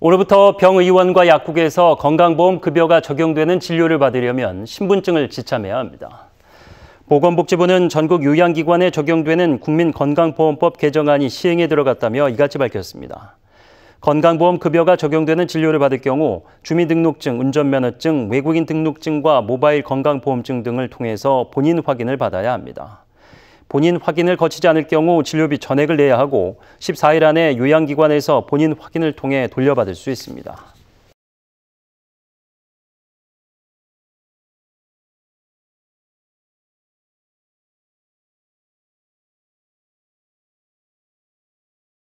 올해부터 병의원과 약국에서 건강보험 급여가 적용되는 진료를 받으려면 신분증을 지참해야 합니다. 보건복지부는 전국 요양기관에 적용되는 국민건강보험법 개정안이 시행에 들어갔다며 이같이 밝혔습니다. 건강보험 급여가 적용되는 진료를 받을 경우 주민등록증, 운전면허증, 외국인 등록증과 모바일 건강보험증 등을 통해서 본인 확인을 받아야 합니다. 본인 확인을 거치지 않을 경우 진료비 전액을 내야 하고 14일 안에 요양기관에서 본인 확인을 통해 돌려받을 수 있습니다.